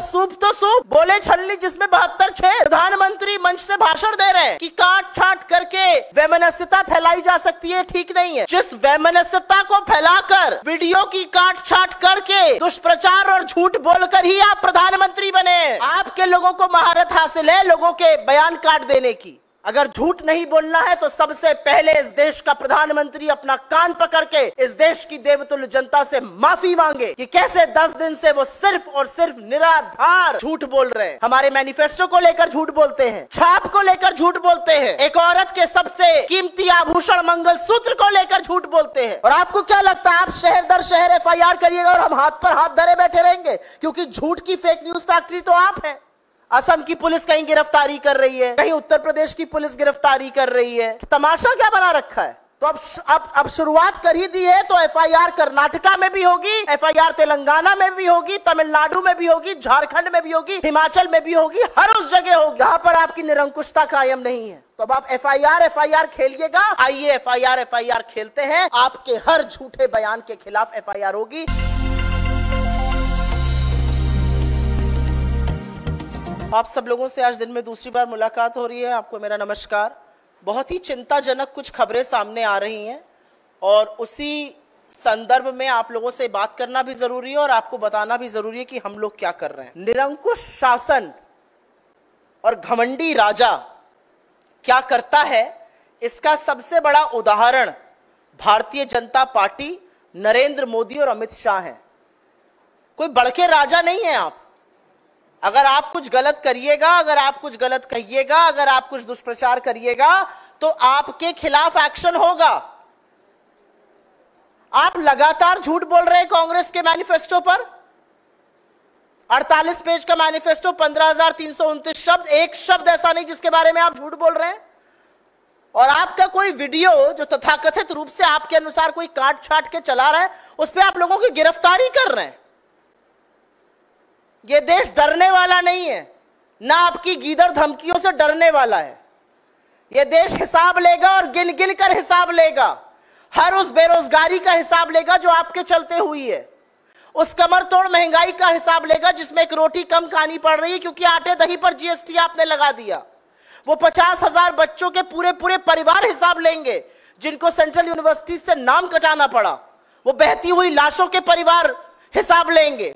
soup तो soup बोले छल्ली जिसमें बहत्तर छेद प्रधानमंत्री मंच से भाषण दे रहे हैं कि काट छाट करके वैमनस्यता फैलाई जा सकती है ठीक नहीं है जिस वैमनस्यता को फैलाकर वीडियो की काट छाट करके दुष्प्रचार और झूठ बोलकर ही आप प्रधानमंत्री बने आपके लोगों को महारत हासिल है लोगों के बयान काट देने की अगर झूठ नहीं बोलना है तो सबसे पहले इस देश का प्रधानमंत्री अपना कान पकड़ के इस देश की देवतुल जनता से माफी मांगे कि कैसे दस दिन से वो सिर्फ और सिर्फ निराधार झूठ बोल रहे हैं हमारे मैनिफेस्टो को लेकर झूठ बोलते हैं छाप को लेकर झूठ बोलते हैं एक औरत के सबसे कीमती आभूषण मंगल सूत्र को लेकर झूठ बोलते हैं और आपको क्या लगता है आप शहर दर शहर एफ करिएगा और हम हाथ पर हाथ धरे बैठे रहेंगे क्योंकि झूठ की फेक न्यूज फैक्ट्री तो आप है असम की पुलिस कहीं गिरफ्तारी कर रही है कहीं उत्तर प्रदेश की पुलिस गिरफ्तारी कर रही है तो तमाशा क्या बना रखा है तो अब अब अब शुरुआत कर ही दी है तो एफआईआर कर्नाटका में भी होगी एफआईआर तेलंगाना में भी होगी तमिलनाडु में भी होगी झारखंड में भी होगी हिमाचल में भी होगी हर उस जगह होगी यहाँ पर आपकी निरंकुशता कायम नहीं है तो अब आप एफआईआर एफआईआर खेलिएगा आइए एफआईआर एफआईआर खेलते हैं आपके हर झूठे बयान के खिलाफ एफआईआर होगी आप सब लोगों से आज दिन में दूसरी बार मुलाकात हो रही है आपको मेरा नमस्कार बहुत ही चिंताजनक कुछ खबरें सामने आ रही हैं और उसी संदर्भ में आप लोगों से बात करना भी जरूरी है और आपको बताना भी जरूरी है कि हम लोग क्या कर रहे हैं निरंकुश शासन और घमंडी राजा क्या करता है इसका सबसे बड़ा उदाहरण भारतीय जनता पार्टी नरेंद्र मोदी और अमित शाह हैं कोई बड़के राजा नहीं है आप अगर आप कुछ गलत करिएगा अगर आप कुछ गलत कहिएगा अगर आप कुछ दुष्प्रचार करिएगा तो आपके खिलाफ एक्शन होगा आप लगातार झूठ बोल रहे हैं कांग्रेस के मैनिफेस्टो पर 48 पेज का मैनिफेस्टो पंद्रह शब्द एक शब्द ऐसा नहीं जिसके बारे में आप झूठ बोल रहे हैं और आपका कोई वीडियो जो तथाकथित रूप से आपके अनुसार कोई काट छाट के चला रहा है उस पर आप लोगों की गिरफ्तारी कर रहे हैं ये देश डरने वाला नहीं है ना आपकी गीदर धमकियों से डरने वाला है ये देश हिसाब लेगा और गिन गिन कर हिसाब लेगा हर उस बेरोजगारी का हिसाब लेगा जो आपके चलते हुई है उस कमर तोड़ महंगाई का हिसाब लेगा जिसमें एक रोटी कम खानी पड़ रही है क्योंकि आटे दही पर जीएसटी आपने लगा दिया वो पचास हजार बच्चों के पूरे पूरे परिवार हिसाब लेंगे जिनको सेंट्रल यूनिवर्सिटी से नाम कटाना पड़ा वो बहती हुई लाशों के परिवार हिसाब लेंगे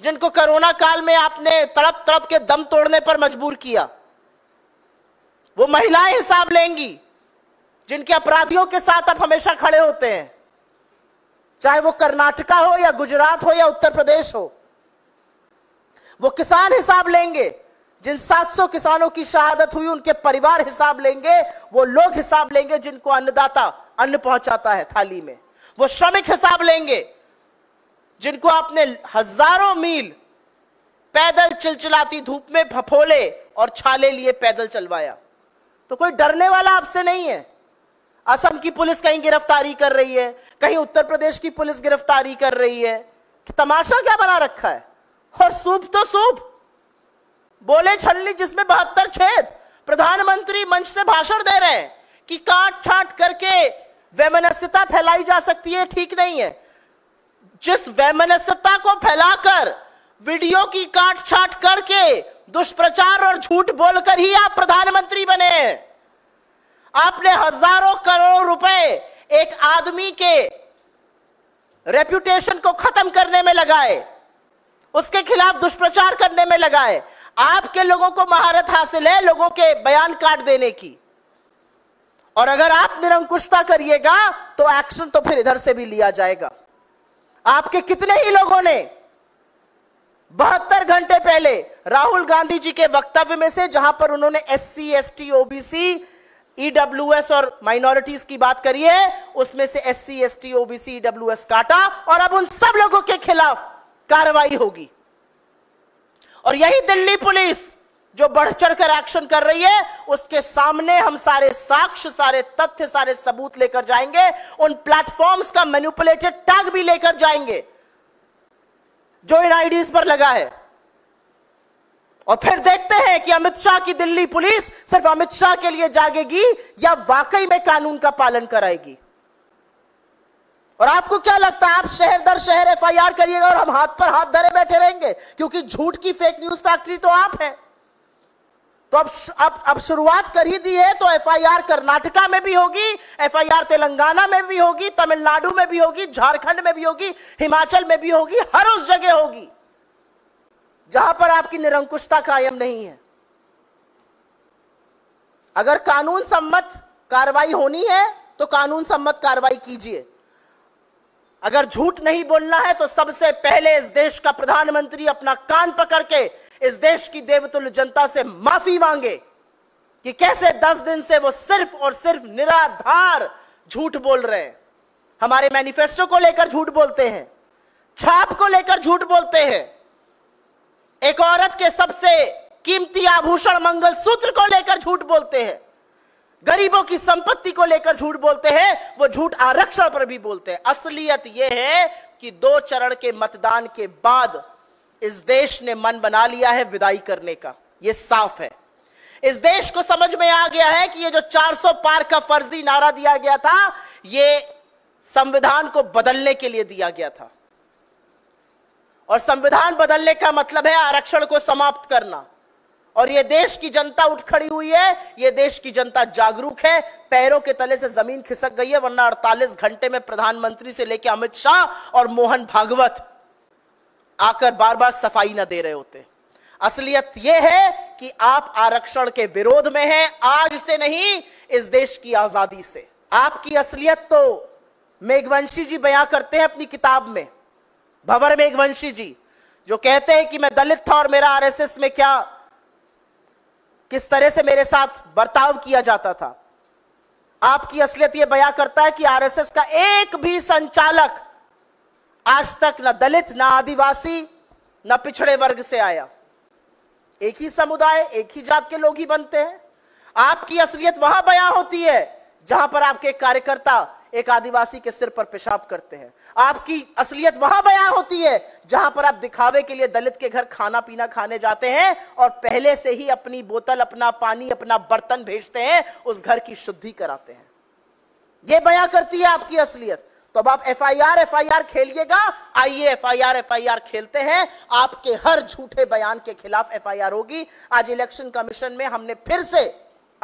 जिनको कोरोना काल में आपने तड़प तड़प के दम तोड़ने पर मजबूर किया वो महिलाएं हिसाब लेंगी जिनके अपराधियों के साथ आप हमेशा खड़े होते हैं चाहे वो कर्नाटका हो या गुजरात हो या उत्तर प्रदेश हो वो किसान हिसाब लेंगे जिन 700 किसानों की शहादत हुई उनके परिवार हिसाब लेंगे वो लोग हिसाब लेंगे जिनको अन्नदाता अन्न पहुंचाता है थाली में वो श्रमिक हिसाब लेंगे जिनको आपने हजारों मील पैदल चिलचिलाती धूप में फफोले और छाले लिए पैदल चलवाया तो कोई डरने वाला आपसे नहीं है असम की पुलिस कहीं गिरफ्तारी कर रही है कहीं उत्तर प्रदेश की पुलिस गिरफ्तारी कर रही है तो तमाशा क्या बना रखा है और सूप तो सूप बोले छलनी जिसमें बहत्तर छेद प्रधानमंत्री मंच से भाषण दे रहे हैं कि काट छाट करके वैमनस्यता फैलाई जा सकती है ठीक नहीं है जिस वैमनस्यता को फैलाकर वीडियो की काट छाट करके दुष्प्रचार और झूठ बोलकर ही आप प्रधानमंत्री बने आपने हजारों करोड़ रुपए एक आदमी के रेप्यूटेशन को खत्म करने में लगाए उसके खिलाफ दुष्प्रचार करने में लगाए आपके लोगों को महारत हासिल है लोगों के बयान काट देने की और अगर आप निरंकुशता करिएगा तो एक्शन तो फिर इधर से भी लिया जाएगा आपके कितने ही लोगों ने बहत्तर घंटे पहले राहुल गांधी जी के वक्तव्य में से जहां पर उन्होंने S C S T OBC EWS और माइनॉरिटीज की बात करी है उसमें से S C S T OBC S काटा और अब उन सब लोगों के खिलाफ कार्रवाई होगी और यही दिल्ली पुलिस जो बढ़ चढ़ कर एक्शन कर रही है उसके सामने हम सारे साक्ष्य सारे तथ्य सारे सबूत लेकर जाएंगे उन प्लेटफॉर्म्स का मैन्युपुलेटेड टैग भी लेकर जाएंगे जो इन आईडीज पर लगा है और फिर देखते हैं कि अमित शाह की दिल्ली पुलिस सिर्फ अमित शाह के लिए जागेगी या वाकई में कानून का पालन कराएगी और आपको क्या लगता है आप शहर दर शहर एफआईआर करिएगा और हम हाथ पर हाथ धरे बैठे रहेंगे क्योंकि झूठ की फेक न्यूज फैक्ट्री तो आप हैं तो अब अब अब शुरुआत कर ही दी है तो एफआईआर कर्नाटका में भी होगी एफआईआर तेलंगाना में भी होगी तमिलनाडु में भी होगी झारखंड में भी होगी हिमाचल में भी होगी हर उस जगह होगी जहां पर आपकी निरंकुशता कायम नहीं है अगर कानून सम्मत कार्रवाई होनी है तो कानून सम्मत कार्रवाई कीजिए अगर झूठ नहीं बोलना है तो सबसे पहले इस देश का प्रधानमंत्री अपना कान पकड़ के इस देश की देवतुल जनता से माफी मांगे कि कैसे दस दिन से वो सिर्फ और सिर्फ निराधार झूठ बोल रहे हैं हमारे मैनिफेस्टो को लेकर झूठ बोलते हैं छाप को लेकर झूठ बोलते हैं एक औरत के सबसे कीमती आभूषण मंगल सूत्र को लेकर झूठ बोलते हैं गरीबों की संपत्ति को लेकर झूठ बोलते हैं वो झूठ आरक्षण पर भी बोलते हैं असलियत यह है कि दो चरण के मतदान के बाद इस देश ने मन बना लिया है विदाई करने का यह साफ है इस देश को समझ में आ गया है कि यह जो 400 पार का फर्जी नारा दिया गया था यह संविधान को बदलने के लिए दिया गया था और संविधान बदलने का मतलब है आरक्षण को समाप्त करना और यह देश की जनता उठ खड़ी हुई है यह देश की जनता जागरूक है पैरों के तले से जमीन खिसक गई है वरना 48 घंटे में प्रधानमंत्री से लेकर अमित शाह और मोहन भागवत आकर बार बार सफाई ना दे रहे होते असलियत यह है कि आप आरक्षण के विरोध में हैं आज से नहीं इस देश की आजादी से आपकी असलियत तो मेघवंशी जी बयां करते हैं अपनी किताब में भवर मेघवंशी जी जो कहते हैं कि मैं दलित था और मेरा आरएसएस में क्या किस तरह से मेरे साथ बर्ताव किया जाता था आपकी असलियत यह बयां करता है कि आरएसएस का एक भी संचालक आज तक ना दलित ना आदिवासी ना पिछड़े वर्ग से आया एक ही समुदाय एक ही जात के लोग ही बनते हैं आपकी असलियत वहां बयां होती है जहां पर आपके कार्यकर्ता एक आदिवासी के सिर पर पेशाब करते हैं आपकी असलियत वहां बयां होती है जहां पर आप दिखावे के लिए दलित के घर खाना पीना खाने जाते हैं और पहले से ही अपनी बोतल अपना पानी अपना बर्तन भेजते हैं उस घर की शुद्धि कराते हैं यह बयां करती है आपकी असलियत तो अब आप F I R F I R खेलिएगा आइए F I R F I R खेलते हैं आपके हर झूठे बयान के खिलाफ एफ आई आर होगी आज इलेक्शन कमीशन में हमने फिर से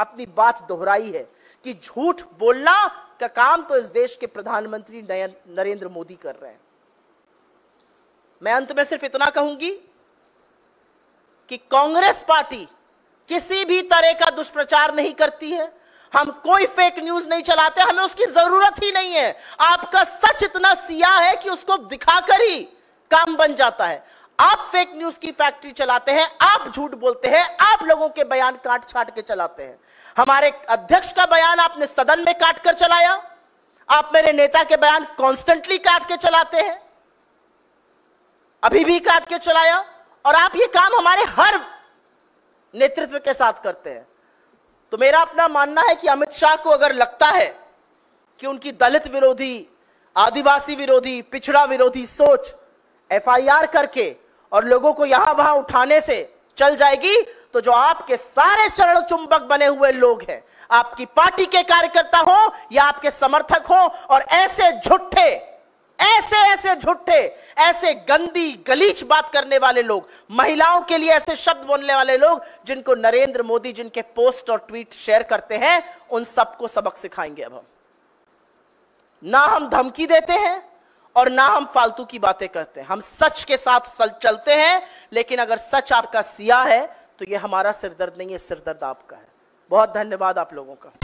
अपनी बात दोहराई है कि झूठ बोलना का काम तो इस देश के प्रधानमंत्री नरेंद्र मोदी कर रहे हैं मैं अंत में सिर्फ इतना कहूंगी कि कांग्रेस पार्टी किसी भी तरह का दुष्प्रचार नहीं करती है हम कोई फेक न्यूज नहीं चलाते हमें उसकी जरूरत ही नहीं है आपका सच इतना सिया है कि उसको दिखाकर ही काम बन जाता है आप फेक न्यूज की फैक्ट्री चलाते हैं आप झूठ बोलते हैं आप लोगों के बयान काट छाट के चलाते हैं हमारे अध्यक्ष का बयान आपने सदन में काट कर चलाया आप मेरे नेता के बयान कॉन्स्टेंटली काट के चलाते हैं अभी भी काट के चलाया और आप ये काम हमारे हर नेतृत्व के साथ करते हैं तो मेरा अपना मानना है कि अमित शाह को अगर लगता है कि उनकी दलित विरोधी आदिवासी विरोधी पिछड़ा विरोधी सोच एफआईआर करके और लोगों को यहां वहां उठाने से चल जाएगी तो जो आपके सारे चरण चुंबक बने हुए लोग हैं आपकी पार्टी के कार्यकर्ता हो या आपके समर्थक हो और ऐसे झूठे ऐसे ऐसे झुट्ठे ऐसे गंदी गलीच बात करने वाले लोग महिलाओं के लिए ऐसे शब्द बोलने वाले लोग जिनको नरेंद्र मोदी जिनके पोस्ट और ट्वीट शेयर करते हैं उन सबको सबक सिखाएंगे अब हम ना हम धमकी देते हैं और ना हम फालतू की बातें करते हैं हम सच के साथ चलते हैं लेकिन अगर सच आपका सिया है तो यह हमारा सिरदर्द नहीं है सिरदर्द आपका है बहुत धन्यवाद आप लोगों का